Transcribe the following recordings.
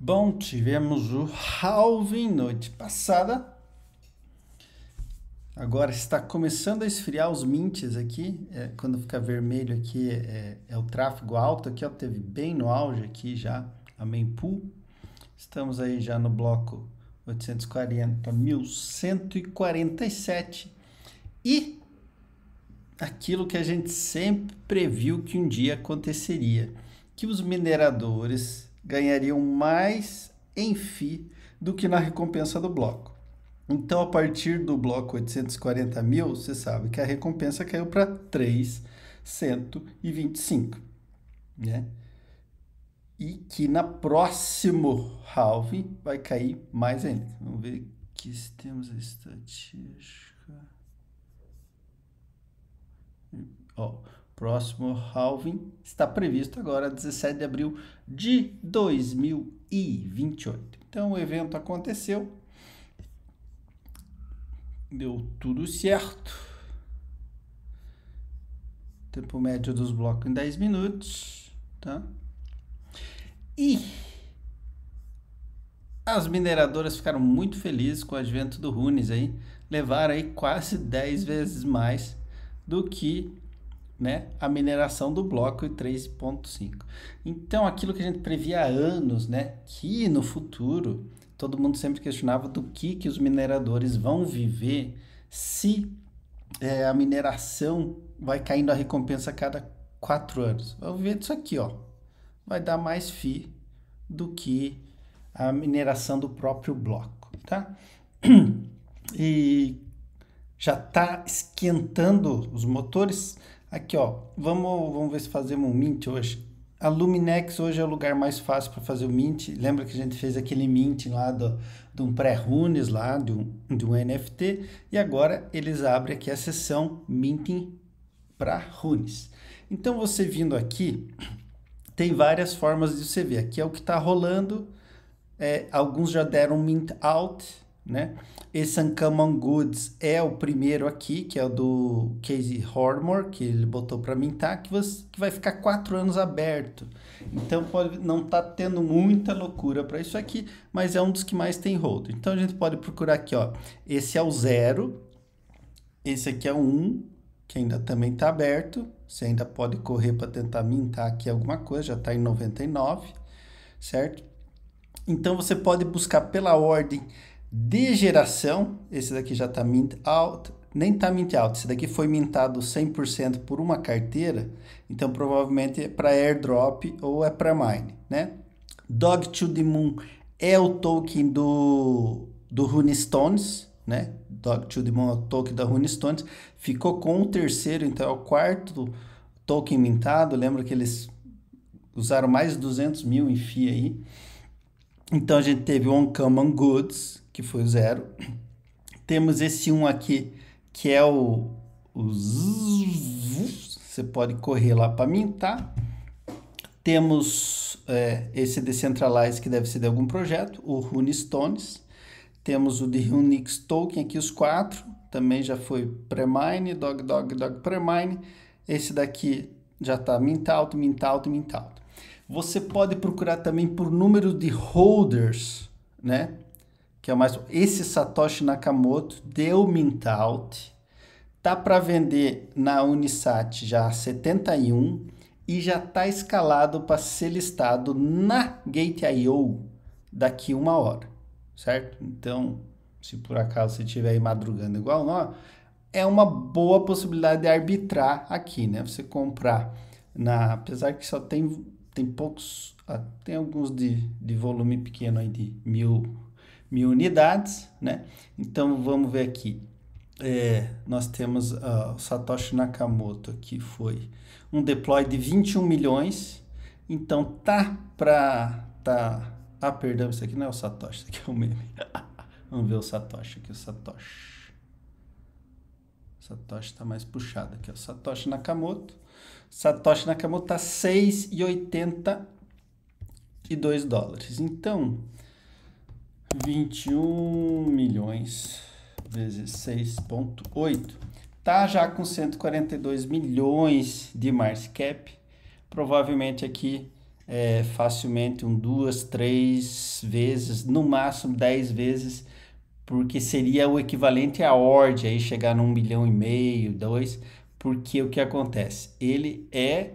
Bom, tivemos o halving noite passada. Agora está começando a esfriar os mintes aqui. É, quando fica vermelho aqui é, é, o tráfego alto. Aqui ó, teve bem no auge aqui já a mempool. Estamos aí já no bloco 840, 1147. E aquilo que a gente sempre previu que um dia aconteceria, que os mineradores ganhariam mais em FI do que na recompensa do bloco. Então, a partir do bloco 840 mil, você sabe que a recompensa caiu para 3,125, né? E que na próximo halving vai cair mais ainda. Vamos ver que temos a estatística. Ó, oh próximo halving está previsto agora 17 de abril de 2028. Então o evento aconteceu, deu tudo certo. Tempo médio dos blocos em 10 minutos, tá? E as mineradoras ficaram muito felizes com o advento do Runes aí, levaram aí quase 10 vezes mais do que né, a mineração do bloco 3.5. Então, aquilo que a gente previa há anos, né, que no futuro todo mundo sempre questionava do que, que os mineradores vão viver se é, a mineração vai caindo a recompensa a cada quatro anos. Vamos ver disso aqui, ó. Vai dar mais FI do que a mineração do próprio bloco, tá? E já está esquentando os motores Aqui, ó, vamos, vamos ver se fazemos um mint hoje. A Luminex hoje é o lugar mais fácil para fazer o mint. Lembra que a gente fez aquele mint lá do, de um pré-runes lá, de um, de um NFT. E agora eles abrem aqui a seção minting para runes. Então você vindo aqui, tem várias formas de você ver. Aqui é o que está rolando. É, alguns já deram mint out, né? Esse Uncommon Goods é o primeiro aqui, que é o do Casey Hormore, que ele botou para mim, tá? Que, você, que vai ficar quatro anos aberto. Então pode, não tá tendo muita loucura para isso aqui, mas é um dos que mais tem hold. Então a gente pode procurar aqui, ó. Esse é o zero, esse aqui é o um, que ainda também tá aberto. Você ainda pode correr para tentar mintar aqui alguma coisa, já tá em 99, certo? Então você pode buscar pela ordem de geração. Esse daqui já está mint out, nem está mint out. Esse daqui foi mintado 100% por uma carteira, então provavelmente é para airdrop ou é para mine, né? Dog to the Moon é o token do do Runestones, né? Dog to the Moon é o token da Runestones Ficou com o terceiro, então é o quarto token mintado. Lembra que eles usaram mais de 200 mil em FIA aí. Então a gente teve o Uncommon Goods, que foi o zero. Temos esse um aqui, que é o, o você pode correr lá para mim, tá? Temos é, esse Decentralize, que deve ser de algum projeto, o Rune Stones. Temos o de Runix Token aqui, os quatro. Também já foi Premine, Dog, Dog, Dog, Premine. Esse daqui já está Mint Out, Mint Out, Mint Out. Você pode procurar também por número de holders, né? Que é mais esse Satoshi Nakamoto deu mint out. tá para vender na Unisat já a 71 e já tá escalado para ser listado na Gate.io daqui uma hora, certo? Então, se por acaso você estiver aí madrugando igual nós, é uma boa possibilidade de arbitrar aqui, né? Você comprar na, apesar que só tem tem poucos, ah, tem alguns de, de volume pequeno aí de mil, mil unidades, né? Então vamos ver aqui. É, nós temos uh, o Satoshi Nakamoto que foi um deploy de 21 milhões, então tá para tá ah, perdão, isso aqui não é o Satoshi, isso aqui é o meme. Vamos ver o Satoshi aqui, o Satoshi. O Satoshi está mais puxado aqui, o Satoshi Nakamoto Satoshi Nakamoto está 6,82 dólares. Então, 21 milhões vezes 6,8 tá já com 142 milhões de market cap. Provavelmente aqui é, facilmente um duas, três vezes, no máximo dez vezes, porque seria o equivalente à ordem aí chegar num milhão e meio, dois porque o que acontece? Ele é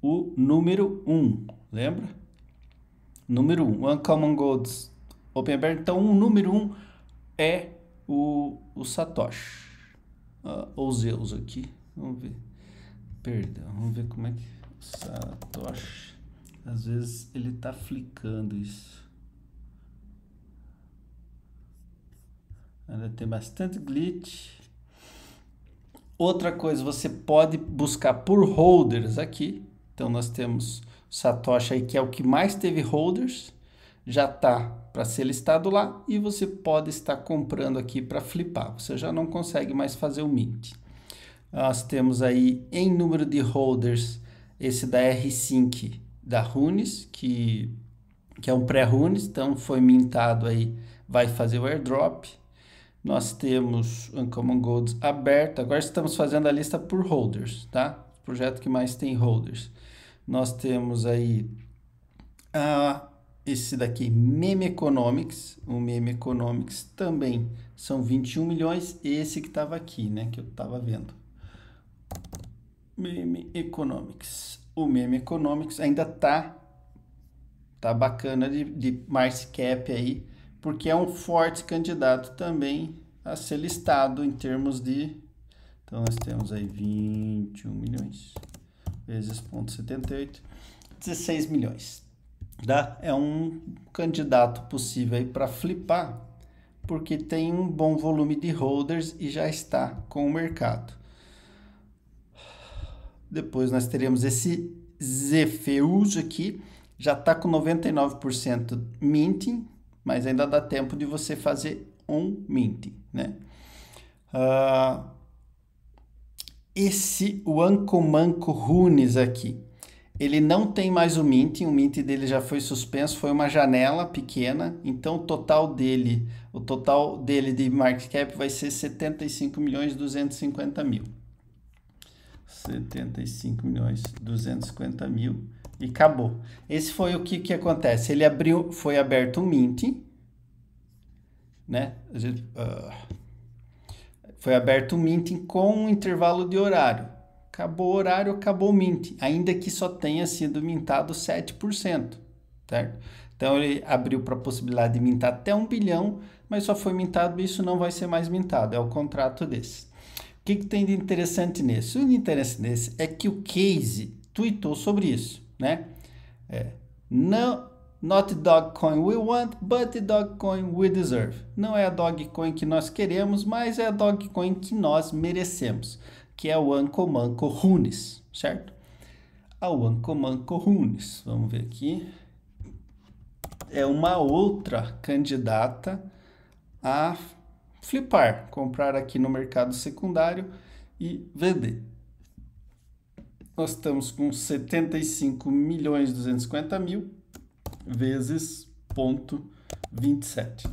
o número 1, um, lembra? Número 1, um, Uncommon Golds Open Aberto. Então, o número 1 um é o, o Satoshi. Uh, ou Zeus aqui. Vamos ver. Perdão, vamos ver como é que... Satoshi. Às vezes ele tá flicando isso. Ainda tem bastante glitch. Outra coisa, você pode buscar por holders aqui. Então nós temos Satoshi aí, que é o que mais teve holders, já está para ser listado lá e você pode estar comprando aqui para flipar. Você já não consegue mais fazer o mint. Nós temos aí em número de holders esse da R5 da Runes, que, que é um pré-Runes, então foi mintado aí, vai fazer o airdrop. Nós temos Uncommon Golds aberto. Agora estamos fazendo a lista por holders, tá? O projeto que mais tem holders. Nós temos aí a, esse daqui, Meme Economics. O Meme Economics também são 21 milhões. Esse que estava aqui, né? Que eu estava vendo. Meme Economics. O Meme Economics ainda tá tá bacana de, de mars cap aí porque é um forte candidato também a ser listado em termos de. Então, nós temos aí 21 milhões vezes 0,78, 16 milhões. Tá? É um candidato possível aí para flipar, porque tem um bom volume de holders e já está com o mercado. Depois nós teremos esse Zefeus aqui, já está com 99% minting, mas ainda dá tempo de você fazer um mint, né? Uh, esse Wanko Manco Runes aqui, ele não tem mais o mint, o mint dele já foi suspenso, foi uma janela pequena, então o total dele, o total dele de market cap vai ser 75 milhões 250 mil. 75 milhões 250 mil e acabou. Esse foi o que, que acontece. Ele abriu, foi aberto um mint, né? Uh, foi aberto um minting com um intervalo de horário. Acabou o horário, acabou o minting, ainda que só tenha sido mintado 7%, certo? Então ele abriu para a possibilidade de mintar até um bilhão, mas só foi mintado, isso não vai ser mais mintado, é o contrato desse. O que, que tem de interessante nesse? O interessante nesse é que o Case tweetou sobre isso né? É, não, not Dogecoin we want, but the Dogecoin we deserve. Não é a Dogecoin que nós queremos, mas é a Dogecoin que nós merecemos, que é o Anco Manco Runes, certo? A Anco Manco Runes, vamos ver aqui. É uma outra candidata a flipar, comprar aqui no mercado secundário e vender nós estamos com 75 milhões 250 mil vezes ponto 27.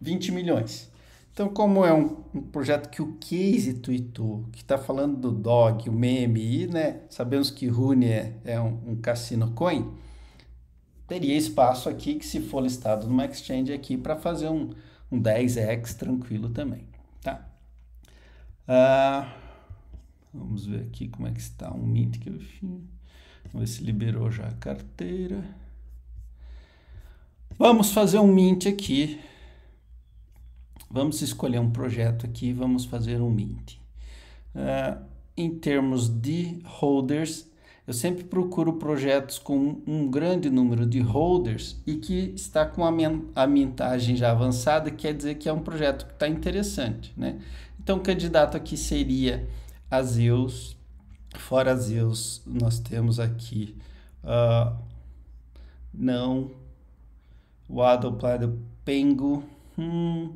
20 milhões. Então, como é um, um projeto que o Casey tweetou, que está falando do DOG, o meme, e né, sabemos que Rune é, é um, um cassino coin, teria espaço aqui que, se for listado numa exchange aqui, para fazer um, um 10x tranquilo também. Tá? Uh, Vamos ver aqui como é que está um mint que eu fiz. Vamos ver se liberou já a carteira. Vamos fazer um mint aqui. Vamos escolher um projeto aqui, vamos fazer um mint. Uh, em termos de holders, eu sempre procuro projetos com um grande número de holders e que está com a mintagem já avançada, quer dizer que é um projeto que está interessante, né? Então, o candidato aqui seria a Zeus. Fora Zeus, nós temos aqui uh, não Waddle, Plaidel, Pengo. Hum,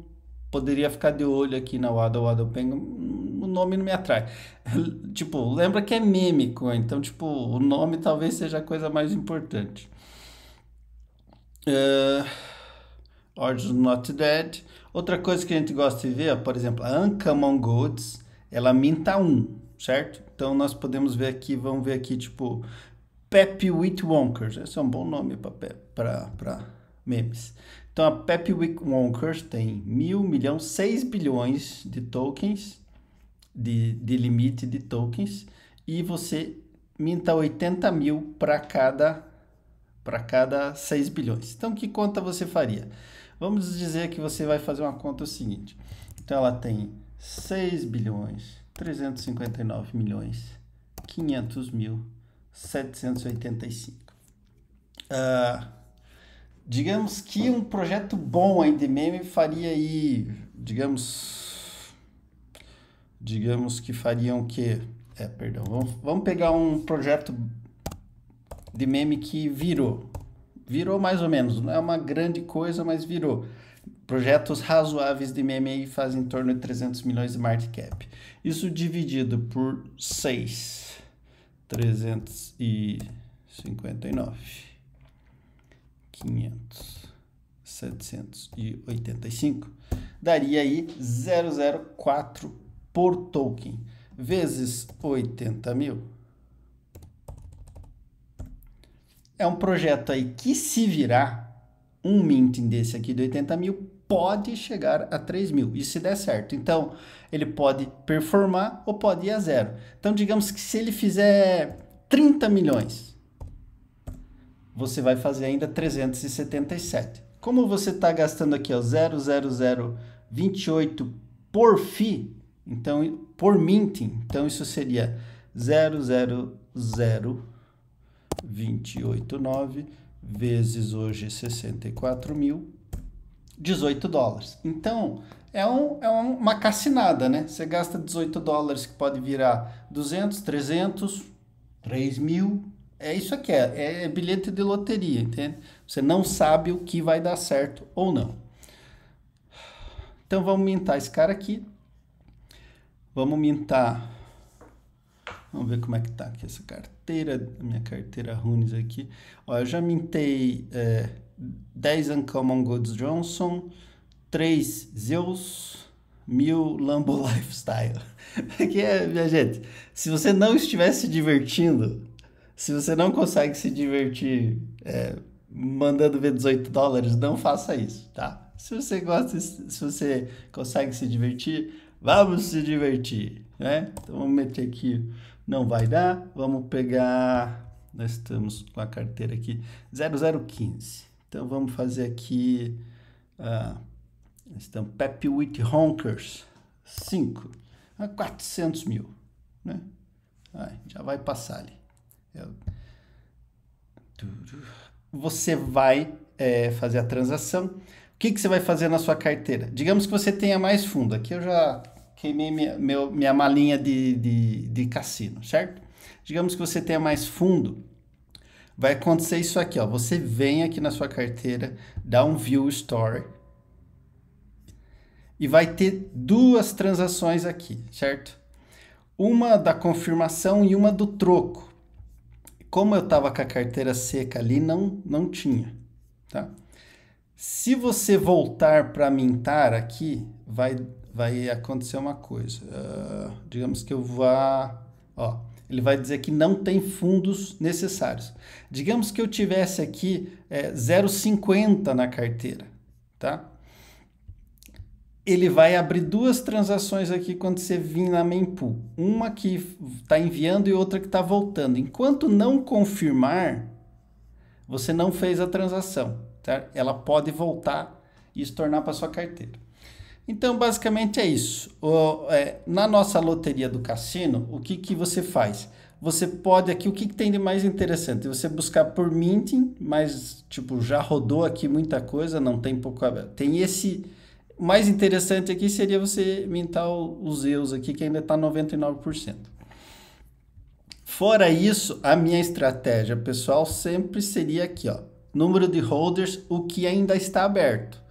poderia ficar de olho aqui na Waddle, Waddle, Pengo. Hum, o nome não me atrai. tipo, lembra que é mímico, então tipo, o nome talvez seja a coisa mais importante. Uh, ah, Order's Not Dead. Outra coisa que a gente gosta de ver, por exemplo, a Uncommon Goods ela minta um certo? Então nós podemos ver aqui, vamos ver aqui, tipo, Pepe Witwonkers. Esse é um bom nome para memes. Então a Pepe Witwonkers tem mil, milhão, seis bilhões de tokens, de, de limite de tokens, e você minta 80 mil para cada para cada 6 bilhões. Então, que conta você faria? Vamos dizer que você vai fazer uma conta o seguinte. Então, ela tem 6 bilhões 359 milhões 500 mil 785. Uh, ah, digamos que um projeto bom aí de meme faria aí, digamos, digamos que fariam um que é, perdão, vamos, vamos pegar um projeto de meme que virou, virou mais ou menos, não é uma grande coisa, mas virou. Projetos razoáveis de MMA fazem em torno de 300 milhões de market cap. Isso dividido por 6, 359, 500, 785, daria aí 004 por token, vezes 80 mil. É um projeto aí que se virar um minting desse aqui de 80 mil pode chegar a 3 mil, e se der certo. Então, ele pode performar ou pode ir a zero. Então, digamos que se ele fizer 30 milhões, você vai fazer ainda 377. Como você está gastando aqui ó, 0,0028 por FI, então, por minting, então isso seria 0,00289 vezes hoje 64 mil 18 dólares. Então, é, um, é uma cassinada, né? Você gasta 18 dólares, que pode virar 200, 300, 3 mil. É isso aqui, é, é bilhete de loteria, entende? Você não sabe o que vai dar certo ou não. Então, vamos mintar esse cara aqui. Vamos mintar. Vamos ver como é que tá aqui essa carta carteira, minha carteira Runes aqui. Ó, eu já mintei é, 10 Uncommon Goods Johnson, 3 Zeus, 1000 Lambo Lifestyle. Aqui é, minha gente, se você não estiver se divertindo, se você não consegue se divertir é, mandando ver 18 dólares, não faça isso, tá? Se você gosta, se você consegue se divertir, vamos se divertir, né? Então vamos meter aqui não vai dar. Vamos pegar, nós estamos com a carteira aqui, 0015. Então vamos fazer aqui, uh, estamos Pepe Wheat Honkers 5, a 400 mil, né? Ai, já vai passar ali. Eu... É você vai é, fazer a transação. O que, que você vai fazer na sua carteira? Digamos que você tenha mais fundo. Aqui eu já queimei minha, meu, minha malinha de, de, de cassino, certo? Digamos que você tenha mais fundo, vai acontecer isso aqui, ó. Você vem aqui na sua carteira, dá um view store e vai ter duas transações aqui, certo? Uma da confirmação e uma do troco. Como eu estava com a carteira seca ali, não não tinha, tá? Se você voltar para mintar aqui, vai vai acontecer uma coisa. Uh, digamos que eu vá. Ó, ele vai dizer que não tem fundos necessários. Digamos que eu tivesse aqui é, 0,50 na carteira, tá? Ele vai abrir duas transações aqui quando você vir na mempool. Uma que está enviando e outra que está voltando. Enquanto não confirmar, você não fez a transação, tá? Ela pode voltar e se tornar para sua carteira. Então, basicamente é isso. O, é, na nossa loteria do cassino, o que, que você faz? Você pode aqui, o que, que tem de mais interessante? Você buscar por minting, mas tipo, já rodou aqui muita coisa, não tem pouco. Tem esse. O mais interessante aqui seria você mintar os EUs aqui, que ainda está 99%. Fora isso, a minha estratégia pessoal sempre seria aqui, ó, número de holders, o que ainda está aberto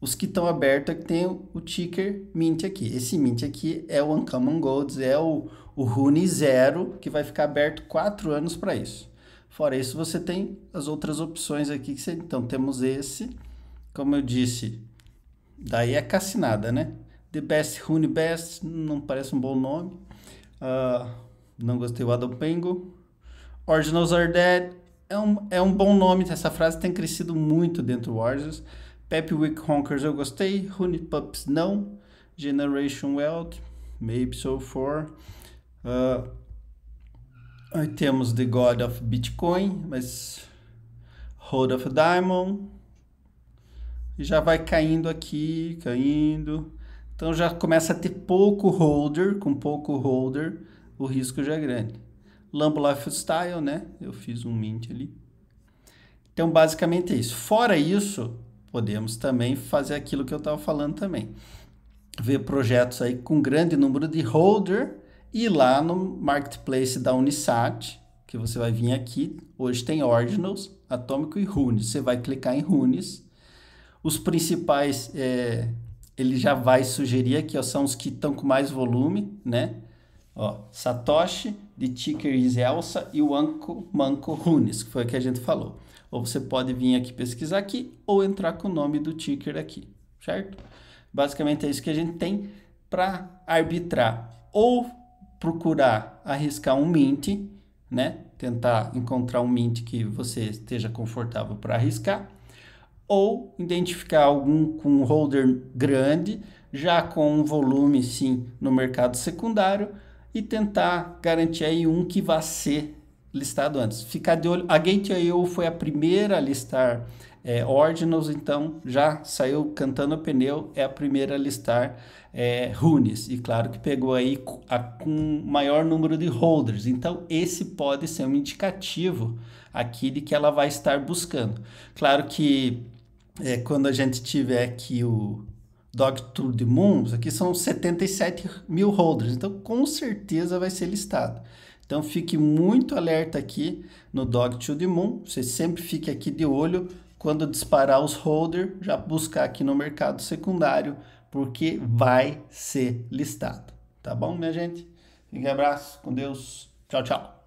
os que estão abertos é que tem o ticker Mint aqui. Esse Mint aqui é o Uncommon Golds, é o, o Rune Zero, que vai ficar aberto 4 anos para isso. Fora isso, você tem as outras opções aqui. Que você, então, temos esse, como eu disse, daí é cassinada, né? The Best Rune Best, não parece um bom nome. Uh, não gostei do Adam Pengo. Originals Are Dead, é um, é um bom nome, essa frase tem crescido muito dentro do Warriors. Pepe Wick Honkers eu gostei. Honey Pups não. Generation Wealth, Maybe So For. Uh, aí temos The God of Bitcoin, mas Hold of Diamond. E já vai caindo aqui, caindo. Então já começa a ter pouco holder, com pouco holder, o risco já é grande. Lambo Lifestyle, né? Eu fiz um mint ali. Então, basicamente é isso. Fora isso, podemos também fazer aquilo que eu estava falando também. Ver projetos aí com grande número de holder e lá no marketplace da Unisat, que você vai vir aqui, hoje tem Ordinals, Atômico e Runes. Você vai clicar em Runes. Os principais, é, ele já vai sugerir aqui, ó, são os que estão com mais volume, né? Ó, Satoshi, de Ticker Elsa e o Anko Manco Runes, que foi o que a gente falou. Ou você pode vir aqui pesquisar aqui ou entrar com o nome do ticker aqui, certo? Basicamente é isso que a gente tem para arbitrar ou procurar arriscar um mint, né? Tentar encontrar um mint que você esteja confortável para arriscar ou identificar algum com um holder grande, já com um volume sim no mercado secundário e tentar garantir aí um que vá ser listado antes. Ficar de olho. A Gate.io foi a primeira a listar é, Ordinals, então já saiu cantando o pneu, é a primeira a listar é, runes. E claro que pegou aí a, com maior número de holders. Então esse pode ser um indicativo aqui de que ela vai estar buscando. Claro que é, quando a gente tiver aqui o Dog Tour de Moons, aqui são 77 mil holders. Então com certeza vai ser listado. Então fique muito alerta aqui no Dog to the Moon. Você sempre fique aqui de olho quando disparar os holder, já buscar aqui no mercado secundário, porque vai ser listado. Tá bom, minha gente? Fique um abraço, com Deus. Tchau, tchau.